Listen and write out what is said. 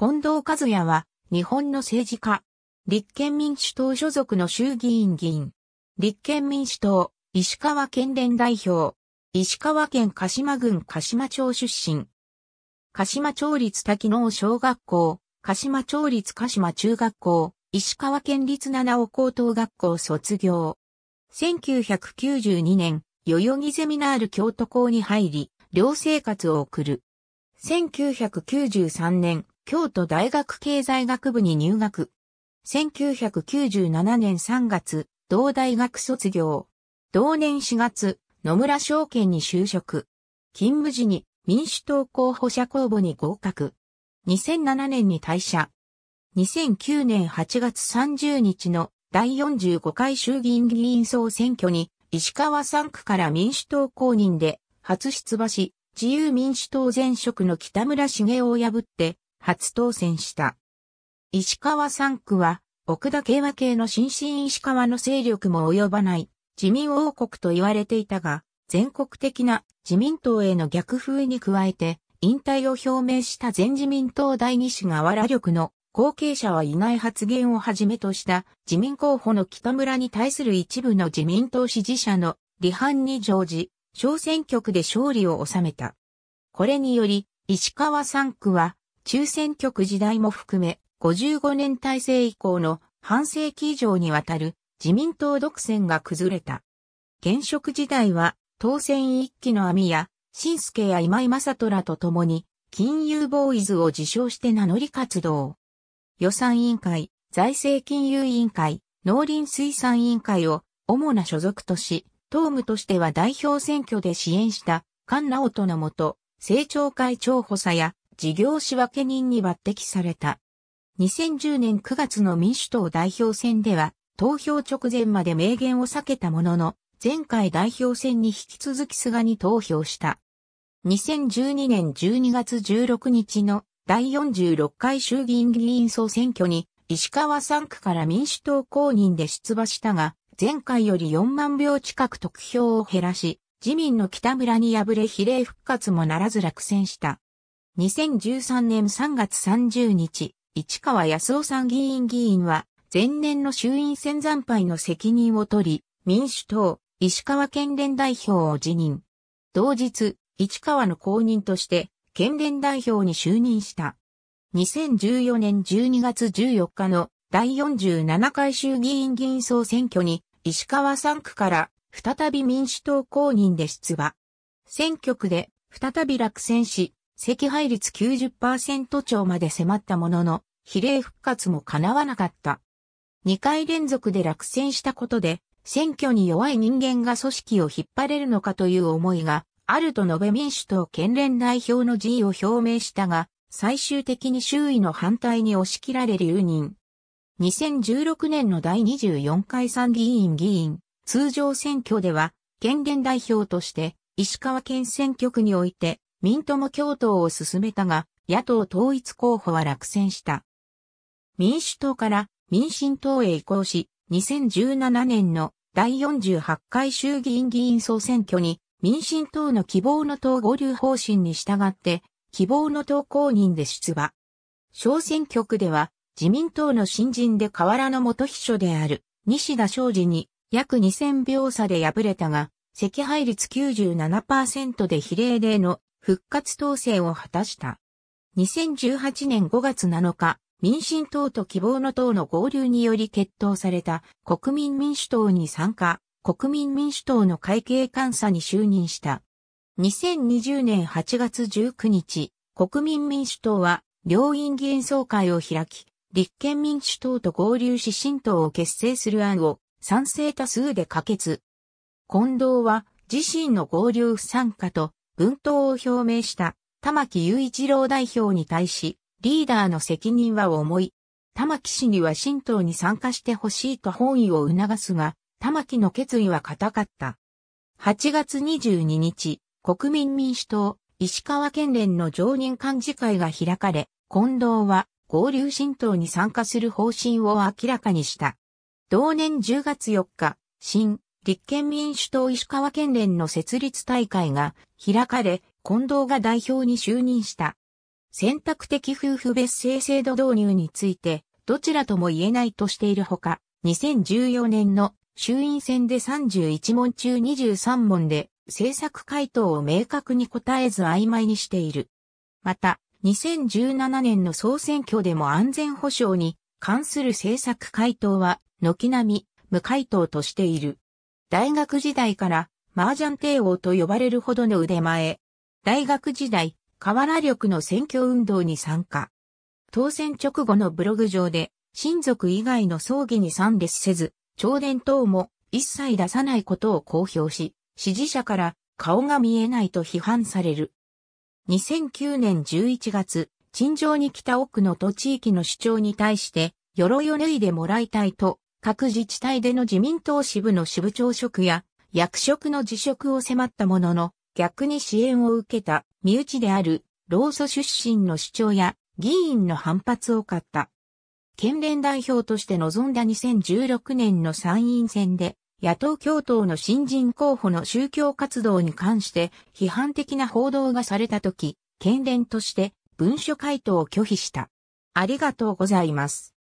近藤和也は、日本の政治家。立憲民主党所属の衆議院議員。立憲民主党、石川県連代表。石川県鹿島郡鹿島町出身。鹿島町立滝能小学校、鹿島町立鹿島中学校、石川県立七尾高等学校卒業。1992年、代々木ゼミナール京都校に入り、寮生活を送る。1993年、京都大学経済学部に入学。1997年3月、同大学卒業。同年4月、野村証券に就職。勤務時に民主党候補者公募に合格。2007年に退社。2009年8月30日の第45回衆議院議員総選挙に石川3区から民主党公認で初出馬し、自由民主党前職の北村茂雄を破って初当選した。石川3区は、奥田慶和系の新進石川の勢力も及ばない自民王国と言われていたが、全国的な自民党への逆風に加えて、引退を表明した全自民党第二子がわら力の後継者はいない発言をはじめとした自民候補の北村に対する一部の自民党支持者の離反に乗じ、小選挙区で勝利を収めた。これにより、石川3区は中選挙区時代も含め、55年体制以降の半世紀以上にわたる自民党独占が崩れた。現職時代は、当選一期の網や、新助や今井正虎らと共に、金融ボーイズを自称して名乗り活動。予算委員会、財政金融委員会、農林水産委員会を主な所属とし、党務としては代表選挙で支援した菅直人のもと、政調会長補佐や事業仕分け人に抜擢された。2010年9月の民主党代表選では、投票直前まで明言を避けたものの、前回代表選に引き続き菅に投票した。2012年12月16日の第46回衆議院議員総選挙に石川3区から民主党公認で出馬したが、前回より4万票近く得票を減らし、自民の北村に敗れ比例復活もならず落選した。2013年3月30日、市川康夫参議院議員は、前年の衆院選惨敗の責任を取り、民主党、石川県連代表を辞任。同日、市川の公認として、県連代表に就任した。2014年12月14日の第47回衆議院議員総選挙に、石川3区から再び民主党公認で出馬。選挙区で再び落選し、赤配率90%超まで迫ったものの、比例復活も叶わなかった。2回連続で落選したことで、選挙に弱い人間が組織を引っ張れるのかという思いが、あると述べ民主党県連代表の辞意を表明したが、最終的に周囲の反対に押し切られ留任。2016年の第24回参議院議員、通常選挙では、県連代表として、石川県選挙区において、民友共闘を進めたが、野党統一候補は落選した。民主党から民進党へ移行し、2017年の第48回衆議院議員総選挙に民進党の希望の党合流方針に従って希望の党公認で出馬。小選挙区では自民党の新人で河原の元秘書である西田昌司に約2000票差で敗れたが、赤配率97%で比例での復活当選を果たした。2018年5月7日、民進党と希望の党の合流により決闘された国民民主党に参加、国民民主党の会計監査に就任した。2020年8月19日、国民民主党は両院議員総会を開き、立憲民主党と合流し新党を結成する案を賛成多数で可決。近藤は自身の合流不参加と文頭を表明した玉木雄一郎代表に対し、リーダーの責任は重い。玉木氏には新党に参加してほしいと本意を促すが、玉木の決意は固かった。8月22日、国民民主党、石川県連の常任幹事会が開かれ、近藤は合流新党に参加する方針を明らかにした。同年10月4日、新立憲民主党石川県連の設立大会が開かれ、近藤が代表に就任した。選択的夫婦別姓制度導入について、どちらとも言えないとしているほか、2014年の衆院選で31問中23問で政策回答を明確に答えず曖昧にしている。また、2017年の総選挙でも安全保障に関する政策回答は、軒並み無回答としている。大学時代から麻雀帝王と呼ばれるほどの腕前。大学時代、河原力の選挙運動に参加。当選直後のブログ上で、親族以外の葬儀に参列せず、朝伝等も一切出さないことを公表し、支持者から顔が見えないと批判される。2009年11月、陳情に来た奥の都地域の主張に対して、鎧を脱いでもらいたいと各自治体での自民党支部の支部長職や役職の辞職を迫ったものの、逆に支援を受けた身内である老祖出身の主張や議員の反発を買った。県連代表として臨んだ2016年の参院選で、野党共闘の新人候補の宗教活動に関して批判的な報道がされた時、県連として文書回答を拒否した。ありがとうございます。